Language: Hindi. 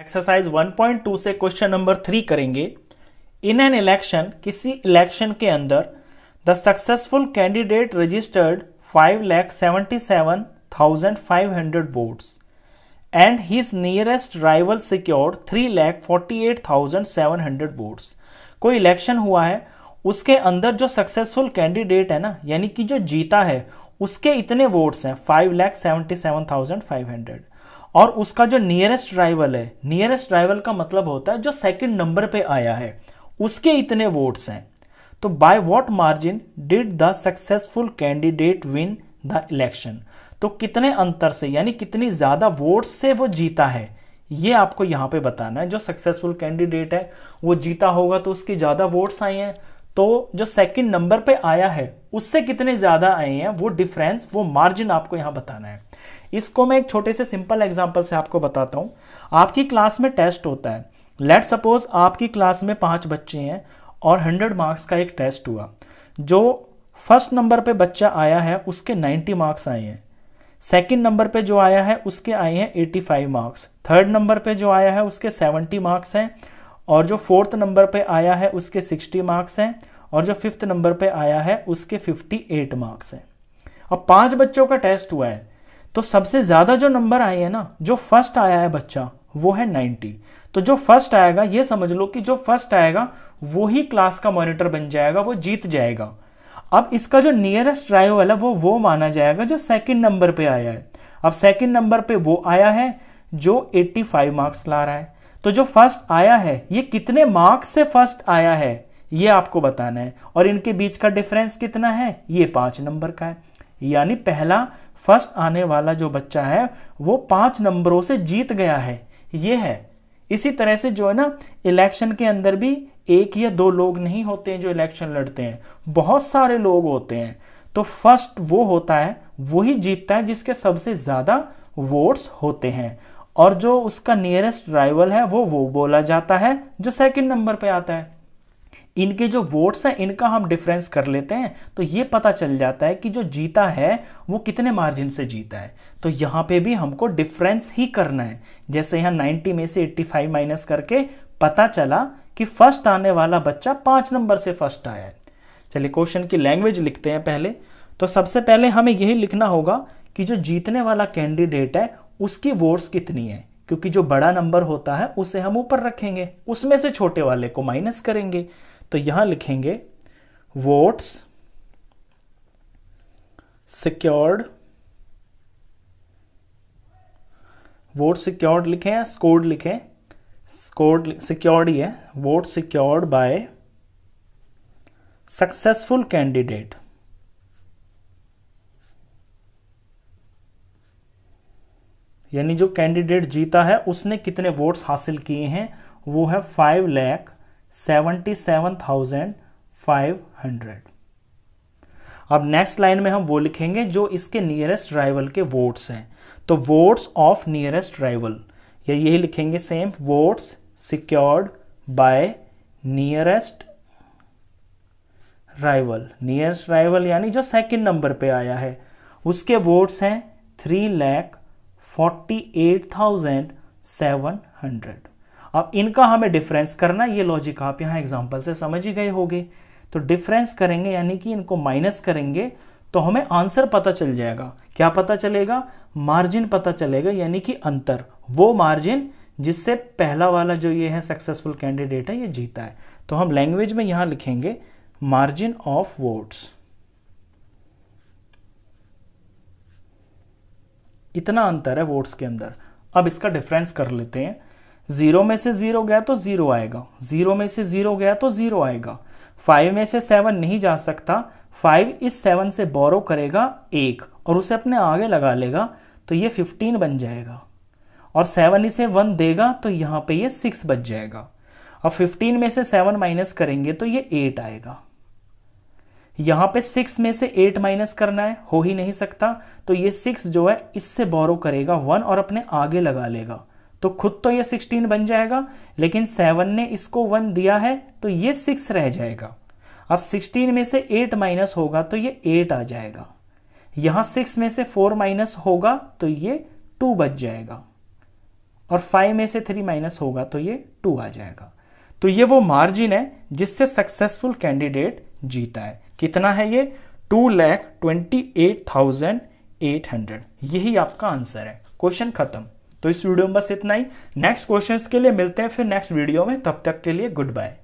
एक्सरसाइज 1.2 से क्वेश्चन नंबर थ्री करेंगे इन एन इलेक्शन किसी इलेक्शन के अंदर the successful candidate registered five lakh seventy seven thousand five hundred votes and his nearest rival secured three lakh forty eight thousand seven hundred votes कोई इलेक्शन हुआ है उसके अंदर जो सक्सेसफुल कैंडिडेट है ना यानी कि जो जीता है उसके इतने वोट्स हैं five lakh seventy seven thousand five hundred और उसका जो नियरेस्ट राइवल है नियरेस्ट राइवल का मतलब होता है जो सेकंड नंबर पे आया है उसके इतने वोट्स हैं तो by what margin did the successful candidate win the election तो कितने अंतर से यानी कितनी ज़्यादा वोट्स से वो जीता है ये आपको यहाँ पे बताना है जो सक्सेसफुल कैंडिडेट है वो जीता होगा तो उसकी ज़्यादा वोट्स आई हैं तो जो सेकंड नंबर पे आया है उससे कितने ज़्यादा आए हैं वो डिफरेंस वो मार्जिन आपको यहां बताना है इसको मैं एक छोटे से सिंपल एग्जाम्पल से आपको बताता हूँ आपकी क्लास में टेस्ट होता है लेट सपोज आपकी क्लास में पाँच बच्चे हैं और हंड्रेड मार्क्स का एक टेस्ट हुआ जो फर्स्ट नंबर पे बच्चा आया है उसके 90 मार्क्स आए हैं सेकंड नंबर पे जो आया है उसके आए हैं 85 मार्क्स थर्ड नंबर पे जो आया है उसके 70 मार्क्स हैं और जो फोर्थ नंबर पे आया है उसके 60 मार्क्स हैं और जो फिफ्थ नंबर पे आया है उसके 58 मार्क्स हैं अब पांच बच्चों का टेस्ट हुआ है तो सबसे ज़्यादा जो नंबर आए हैं ना जो फर्स्ट आया है बच्चा वो है नाइन्टी तो जो फर्स्ट आएगा ये समझ लो कि जो फर्स्ट आएगा वो ही क्लास का मॉनिटर बन जाएगा वो जीत जाएगा अब इसका जो नियरेस्ट ड्राइव वाला वो वो माना जाएगा जो सेकंड नंबर पे आया है अब सेकंड नंबर पे वो आया है जो 85 मार्क्स ला रहा है तो जो फर्स्ट आया है ये कितने मार्क्स से फर्स्ट आया है ये आपको बताना है और इनके बीच का डिफरेंस कितना है ये पांच नंबर का है यानी पहला फर्स्ट आने वाला जो बच्चा है वो पांच नंबरों से जीत गया है ये है इसी तरह से जो है ना इलेक्शन के अंदर भी एक या दो लोग नहीं होते हैं जो इलेक्शन लड़ते हैं बहुत सारे लोग होते हैं तो फर्स्ट वो होता है वही जीतता है जिसके सबसे ज़्यादा वोट्स होते हैं और जो उसका नियरेस्ट राइवल है वो वो बोला जाता है जो सेकंड नंबर पे आता है इनके जो वोट्स हैं इनका हम डिफरेंस कर लेते हैं तो ये पता चल जाता है कि जो जीता है वो कितने मार्जिन से जीता है तो यहाँ पे भी हमको डिफरेंस ही करना है जैसे यहाँ 90 में से 85 माइनस करके पता चला कि फर्स्ट आने वाला बच्चा पाँच नंबर से फर्स्ट आया है चलिए क्वेश्चन की लैंग्वेज लिखते हैं पहले तो सबसे पहले हमें यही लिखना होगा कि जो जीतने वाला कैंडिडेट है उसकी वोट्स कितनी है क्योंकि जो बड़ा नंबर होता है उसे हम ऊपर रखेंगे उसमें से छोटे वाले को माइनस करेंगे तो यहां लिखेंगे वोट्स सिक्योर्ड वोट सिक्योर्ड लिखे या स्कोर्ड लिखे स्कोर्ड सिक्योर्ड ही है vote secured by successful candidate यानी जो कैंडिडेट जीता है उसने कितने वोट्स हासिल किए हैं वो है five lakh seventy seven thousand five hundred अब नेक्स्ट लाइन में हम वो लिखेंगे जो इसके नियरेस्ट राइवल के वोट्स हैं तो वोट्स ऑफ नियरेस्ट राइवल या यही लिखेंगे same votes secured by nearest rival nearest rival यानी जो सेकंड नंबर पे आया है उसके वोट्स हैं three lakh forty eight thousand seven hundred अब इनका हमें डिफरेंस करना ये लॉजिक आप यहाँ एग्जाम्पल से समझ ही गए होगे तो डिफरेंस करेंगे यानी कि इनको माइनस करेंगे तो हमें आंसर पता चल जाएगा क्या पता चलेगा मार्जिन पता चलेगा यानी कि अंतर वो मार्जिन जिससे पहला वाला जो ये है सक्सेसफुल कैंडिडेट है ये जीता है तो हम लैंग्वेज में यहां लिखेंगे मार्जिन ऑफ वोट्स इतना अंतर है वोट्स के अंदर अब इसका डिफरेंस कर लेते हैं जीरो में से जीरो गया तो जीरो आएगा जीरो में से जीरो गया तो जीरो आएगा फाइव में से सेवन नहीं जा सकता फाइव इस सेवन से बोरो करेगा एक और उसे अपने आगे लगा लेगा तो ये फिफ्टीन बन जाएगा और सेवन इसे वन देगा तो यहाँ पे ये सिक्स बच जाएगा और फिफ्टीन में से सेवन माइनस करेंगे तो ये एट आएगा यहाँ पे सिक्स में से एट माइनस करना है हो ही नहीं सकता तो ये सिक्स जो है इससे बोरो करेगा वन और अपने आगे लगा लेगा तो खुद तो ये सिक्सटीन बन जाएगा लेकिन सेवन ने इसको वन दिया है तो ये सिक्स रह जाएगा अब सिक्सटीन में से एट माइनस होगा तो ये एट आ जाएगा यहां सिक्स में से फोर माइनस होगा तो ये टू बच जाएगा और फाइव में से थ्री माइनस होगा तो ये टू आ जाएगा तो ये वो मार्जिन है जिससे सक्सेसफुल कैंडिडेट जीता है कितना है ये two lakh twenty eight thousand eight hundred यही आपका आंसर है क्वेश्चन खत्म तो इस वीडियो में बस इतना ही नेक्स्ट क्वेश्चंस के लिए मिलते हैं फिर नेक्स्ट वीडियो में तब तक के लिए गुड बाय